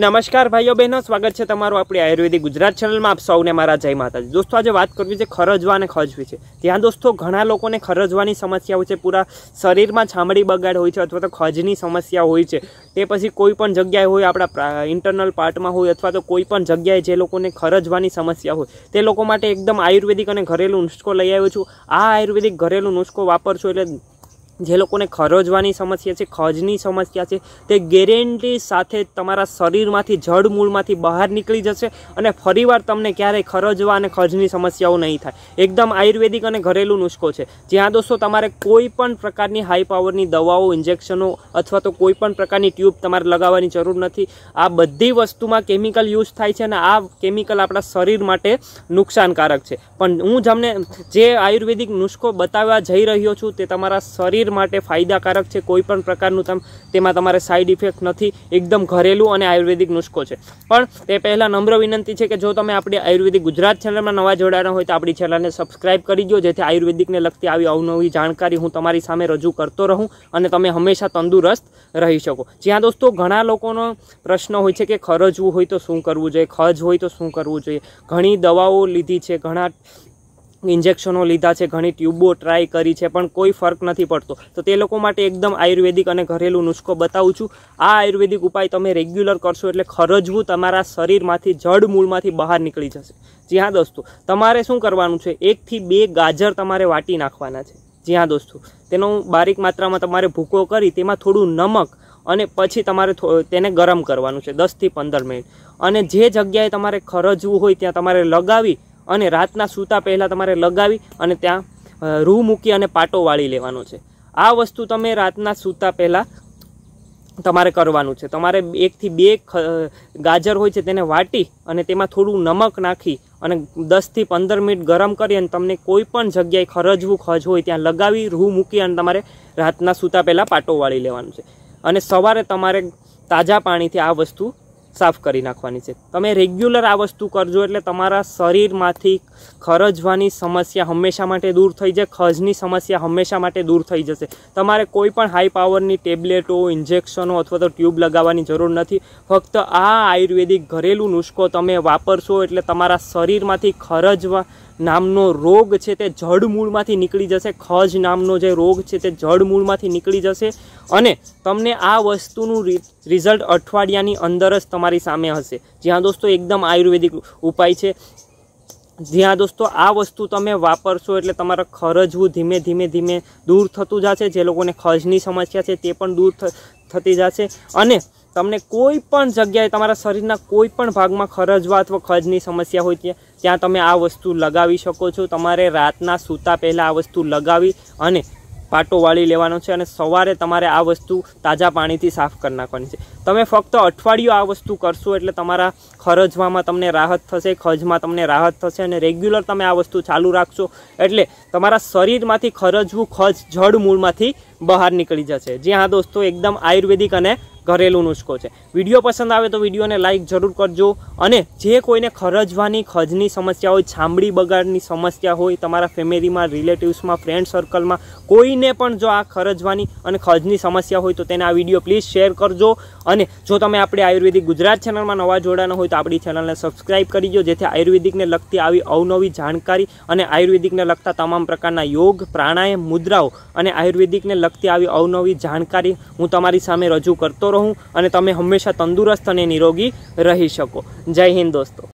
નમસ્કાર ભાઈઓ બહેનો સ્વાગત છે તમારું આપણી આયુર્વેદિક ગુજરાત ચેનલમાં આપ સૌને મારા જય માતાજી દોસ્તો આજે વાત કરવી છે ખરજવા અને ખજવી છે ત્યાં દોસ્તો ઘણા લોકોને ખરજવાની સમસ્યા હોય છે પૂરા શરીરમાં છામડી બગાડ હોય છે અથવા તો ખજની સમસ્યા હોય છે તે પછી કોઈ પણ જગ્યાએ હોય આપણા ઇન્ટરનલ પાર્ટમાં હોય અથવા તો કોઈ પણ જગ્યાએ જે લોકોને ખરજવાની સમસ્યા હોય તે લોકો માટે એકદમ આયુર્વેદિક અને ઘરેલું નુસ્ખો લઈ આવ્યો છું આ આયુર્વેદિક ઘરેલું નુસ્ખો વાપરશો એટલે જે લોકોને ખરોજવાની સમસ્યા છે ખજની સમસ્યા છે તે ગેરેન્ટી સાથે તમારા શરીરમાંથી જળમૂળમાંથી બહાર નીકળી જશે અને ફરીવાર તમને ક્યારેય ખરજવા અને ખજની સમસ્યાઓ નહીં થાય એકદમ આયુર્વેદિક અને ઘરેલું નુસ્ખો છે જ્યાં દોસ્તો તમારે કોઈ પણ પ્રકારની હાઈ પાવરની દવાઓ ઇન્જેક્શનો અથવા તો કોઈ પણ પ્રકારની ટ્યુબ તમારે લગાવવાની જરૂર નથી આ બધી વસ્તુમાં કેમિકલ યુઝ થાય છે અને આ કેમિકલ આપણા શરીર માટે નુકસાનકારક છે પણ હું તમને જે આયુર્વેદિક નુસ્ખો બતાવવા જઈ રહ્યો છું તે તમારા શરીર શરીર માટે ફાયદાકારક છે કોઈ પણ પ્રકારનું તમ તેમાં તમારે સાઈડ ઇફેક્ટ નથી એકદમ ઘરેલું અને આયુર્વેદિક નુસ્ખો છે પણ તે પહેલાં નમ્ર વિનંતી છે કે જો તમે આપણી આયુર્વેદિક ગુજરાત ચેનલમાં નવા જોડાયા હોય તો આપણી ચેનલને સબસ્ક્રાઈબ કરી દો જેથી આયુર્વેદિકને લગતી આવી અવનવી જાણકારી હું તમારી સામે રજૂ કરતો રહું અને તમે હંમેશા તંદુરસ્ત રહી શકો જ્યાં દોસ્તો ઘણા લોકોનો પ્રશ્ન હોય છે કે ખરજવું હોય તો શું કરવું જોઈએ ખજ હોય તો શું કરવું જોઈએ ઘણી દવાઓ લીધી છે ઘણા ઇન્જેક્શનો લીધા છે ઘણી ટ્યુબો ટ્રાય કરી છે પણ કોઈ ફરક નથી પડતો તો તે લોકો માટે એકદમ આયુર્વેદિક અને ઘરેલુ નુસ્ખો બતાવું છું આ આયુર્વેદિક ઉપાય તમે રેગ્યુલર કરશો એટલે ખરજવું તમારા શરીરમાંથી જડ બહાર નીકળી જશે જી હા દોસ્તો તમારે શું કરવાનું છે એકથી બે ગાજર તમારે વાટી નાખવાના છે જી હા દોસ્તો તેનો બારીક માત્રામાં તમારે ભૂકો કરી તેમાં થોડું નમક અને પછી તમારે તેને ગરમ કરવાનું છે દસથી પંદર મિનિટ અને જે જગ્યાએ તમારે ખરજવું હોય ત્યાં તમારે લગાવી અને રાતના સૂતા પહેલાં તમારે લગાવી અને ત્યાં રૂ મૂકી અને પાટો વાળી લેવાનો છે આ વસ્તુ તમે રાતના સૂતા પહેલાં તમારે કરવાનું છે તમારે એકથી બે ગાજર હોય છે તેને વાટી અને તેમાં થોડું નમક નાખી અને દસથી પંદર મિનિટ ગરમ કરી અને તમને કોઈ પણ જગ્યાએ ખરજવું ખજ હોય ત્યાં લગાવી રૂ મૂકી અને તમારે રાતના સૂતા પહેલાં પાટો વાળી લેવાનું છે અને સવારે તમારે તાજા પાણીથી આ વસ્તુ સાફ કરી નાખવાની છે તમે રેગ્યુલર આ વસ્તુ કરજો એટલે તમારા શરીરમાંથી ખરજવાની સમસ્યા હંમેશા માટે દૂર થઈ જાય ખજની સમસ્યા હંમેશા માટે દૂર થઈ જશે તમારે કોઈ પણ હાઈ પાવરની ટેબ્લેટો ઇન્જેક્શનો અથવા તો ટ્યુબ લગાવવાની જરૂર નથી ફક્ત આ આયુર્વેદિક ઘરેલું નુસ્ખો તમે વાપરશો એટલે તમારા શરીરમાંથી ખરજવા નામનો રોગ છે તે જડમૂળમાંથી નીકળી જશે ખજ નામનો જે રોગ છે તે જડમૂળમાંથી નીકળી જશે અને તમને આ વસ્તુનું રિઝલ્ટ અઠવાડિયાની અંદર જ તમારી સામે હશે જ્યાં દોસ્તો એકદમ આયુર્વેદિક ઉપાય છે જ્યાં દોસ્તો આ વસ્તુ તમે વાપરશો એટલે તમારા ખરજવું ધીમે ધીમે ધીમે દૂર થતું જશે જે લોકોને ખજની સમસ્યા છે તે પણ દૂર થતી જશે અને તમને કોઈ પણ જગ્યાએ તમારા શરીરના કોઈ પણ ભાગમાં ખરજવા અથવા ખજની સમસ્યા હોય ત્યાં ત્યાં તમે આ વસ્તુ લગાવી શકો છો તમારે રાતના સૂતા પહેલાં આ વસ્તુ લગાવી અને પાટો વાળી લેવાનો છે અને સવારે તમારે આ વસ્તુ તાજા પાણીથી સાફ કરી નાખવાની છે તમે ફક્ત અઠવાડિયું આ વસ્તુ કરશો એટલે તમારા ખરજવામાં તમને રાહત થશે ખજમાં તમને રાહત થશે અને રેગ્યુલર તમે આ વસ્તુ ચાલુ રાખશો એટલે તમારા શરીરમાંથી ખરજવું ખજ જડ મૂળમાંથી બહાર નીકળી જશે જી હા દોસ્તો એકદમ આયુર્વેદિક અને ઘરેલુ નુસ્ખો છે વિડીયો પસંદ આવે તો વિડીયોને લાઇક જરૂર કરજો અને જે કોઈને ખરજવાની ખજની સમસ્યા હોય છામડી બગાડની સમસ્યા હોય તમારા ફેમિલીમાં રિલેટિવ્સમાં ફ્રેન્ડ સર્કલમાં કોઈને પણ જો આ ખરજવાની અને ખજની સમસ્યા હોય તો તેને આ વિડીયો પ્લીઝ શેર કરજો અને જો તમે આપણે આયુર્વેદિક ગુજરાત ચેનલમાં નવા જોડાના હોય તો આપણી ચેનલને સબસ્ક્રાઈબ કરી દો જેથી આયુર્વેદિકને લગતી આવી અવનવી જાણકારી અને આયુર્વેદિકને લગતા તમામ પ્રકારના યોગ પ્રાણાયામ મુદ્રાઓ અને આયુર્વેદિકને લગતા લગતી આવી અવનવી જાણકારી હું તમારી સામે રજૂ કરતો રહું અને તમે હંમેશા તંદુરસ્ત અને નિરોગી રહી શકો જય હિન્દ દોસ્તો